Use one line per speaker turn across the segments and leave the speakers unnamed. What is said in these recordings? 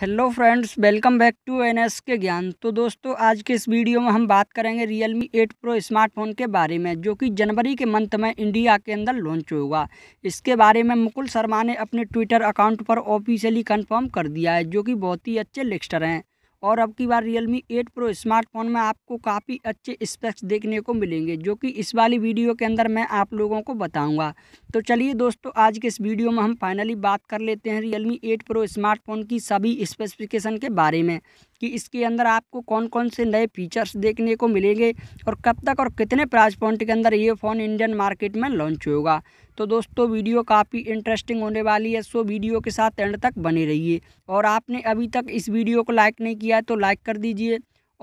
hello friends welcome back to N S K Gyan तो दोस्तों आज के इस वीडियो में हम बात करेंगे Realme eight pro smartphone के बारे में जो कि जनवरी के मंथ में इंडिया के अंदर लॉन्च होगा इसके बारे में मुकुल शर्मा ने अपने ट्विटर अकाउंट पर ऑफिशियली कंफर्म कर दिया है जो कि बहुत ही अच्छे लिस्टर हैं और अब की बार Realme 8 Pro स्मार्टफोन में आपको काफ़ी अच्छे स्पेक्स देखने को मिलेंगे जो कि इस वाली वीडियो के अंदर मैं आप लोगों को बताऊंगा तो चलिए दोस्तों आज के इस वीडियो में हम फाइनली बात कर लेते हैं Realme 8 Pro स्मार्टफोन की सभी स्पेसिफिकेशन के बारे में कि इसके अंदर आपको कौन कौन से नए फीचर्स देखने को मिलेंगे और कब तक और कितने प्राइस पॉइंट के अंदर ये फ़ोन इंडियन मार्केट में लॉन्च होगा तो दोस्तों वीडियो काफ़ी इंटरेस्टिंग होने वाली है सो वीडियो के साथ एंड तक बने रहिए और आपने अभी तक इस वीडियो को लाइक नहीं किया किया है तो लाइक कर दीजिए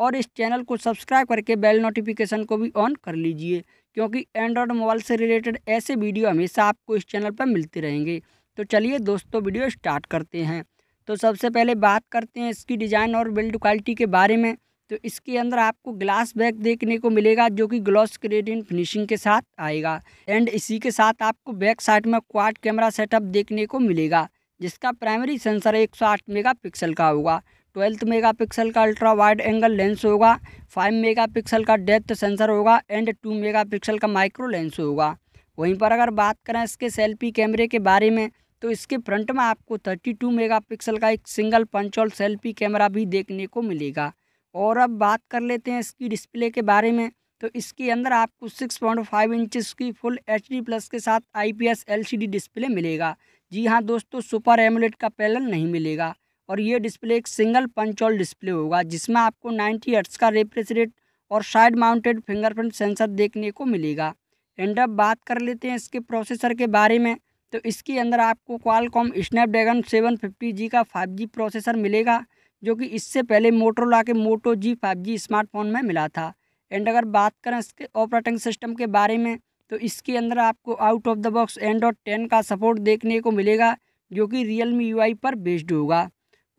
और इस चैनल को सब्सक्राइब करके बेल नोटिफिकेशन को भी ऑन कर लीजिए क्योंकि एंड्रॉयड मोबाइल से रिलेटेड ऐसे वीडियो हमेशा आपको इस चैनल पर मिलते रहेंगे तो चलिए दोस्तों वीडियो स्टार्ट करते हैं तो सबसे पहले बात करते हैं इसकी डिज़ाइन और बिल्ड क्वालिटी के बारे में तो इसके अंदर आपको ग्लास बैग देखने को मिलेगा जो कि ग्लॉस क्रेडिन फिनिशिंग के साथ आएगा एंड इसी के साथ आपको बैक साइड में क्वाड कैमरा सेटअप देखने को मिलेगा जिसका प्राइमरी सेंसर 108 मेगापिक्सल का होगा ट्वेल्थ मेगापिक्सल का अल्ट्रा वाइड एंगल लेंस होगा फाइव मेगापिक्सल का डेप्थ सेंसर होगा एंड टू मेगापिक्सल का माइक्रो लेंस होगा वहीं पर अगर बात करें इसके सेल्फी कैमरे के बारे में तो इसके फ्रंट में आपको थर्टी टू मेगापिक्सल का एक सिंगल पंचोल सेल्फी कैमरा भी देखने को मिलेगा और अब बात कर लेते हैं इसकी डिस्प्ले के बारे में तो इसके अंदर आपको सिक्स पॉइंट फाइव इंचज़ की फुल एच डी प्लस के साथ I P S L C D display मिलेगा जी हाँ दोस्तों सुपर एमुलेट का पैनल नहीं मिलेगा और ये डिस्प्ले एक सिंगल पंचोल डिस्प्ले होगा जिसमें आपको 90 हर्ट्स का रिफ्रेश रेट और साइड माउंटेड फिंगरप्रिंट सेंसर देखने को मिलेगा एंड अब बात कर लेते हैं इसके प्रोसेसर के बारे में तो इसके अंदर आपको Qualcomm Snapdragon seven fifty G का फाइव जी प्रोसेसर मिलेगा जो कि इससे पहले मोटरोला के मोटो जी फाइव जी स्मार्टफोन में मिला था एंड अगर बात करें इसके ऑपरेटिंग सिस्टम के बारे में तो इसके अंदर आपको out of the box Android ten का सपोर्ट देखने को मिलेगा जो कि रियल मी यू पर बेस्ड होगा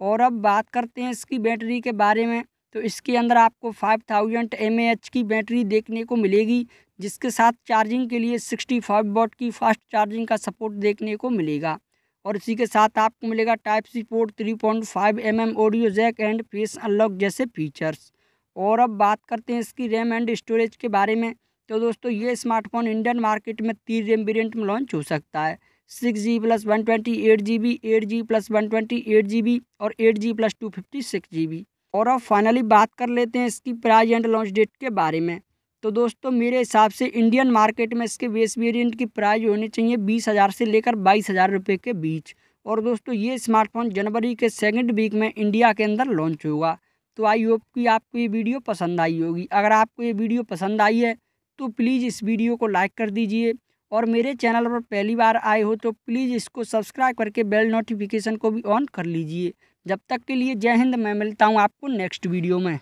और अब बात करते हैं इसकी बैटरी के बारे में तो इसके अंदर आपको 5000 थाउजेंड की बैटरी देखने को मिलेगी जिसके साथ चार्जिंग के लिए 65 फाइव वॉट की फास्ट चार्जिंग का सपोर्ट देखने को मिलेगा और इसी के साथ आपको मिलेगा type C port three point five M M audio jack and face unlock जैसे फीचर्स और अब बात करते हैं इसकी रैम एंड स्टोरेज के बारे में तो दोस्तों ये स्मार्टफोन इंडियन मार्केट में तीन रेम वेरियंट में लॉन्च हो सकता है six G plus one twenty eight G B eight G plus one twenty eight G B और eight G plus two fifty six G B और अब फाइनली बात कर लेते हैं इसकी प्राइस एंड लॉन्च डेट के बारे में तो दोस्तों मेरे हिसाब से इंडियन मार्केट में इसके बेस वेरियंट की प्राइस होनी चाहिए बीस हज़ार से लेकर बाईस हज़ार रुपये के बीच और दोस्तों ये स्मार्टफोन जनवरी के सेकेंड वीक में इंडिया के अंदर लॉन्च होगा तो आई होप कि आपको ये वीडियो पसंद आई होगी अगर आपको ये वीडियो पसंद आई है तो प्लीज़ इस वीडियो को लाइक कर दीजिए और मेरे चैनल पर पहली बार आए हो तो प्लीज़ इसको सब्सक्राइब करके बेल नोटिफिकेशन को भी ऑन कर लीजिए जब तक के लिए जय हिंद मैं मिलता हूँ आपको नेक्स्ट वीडियो में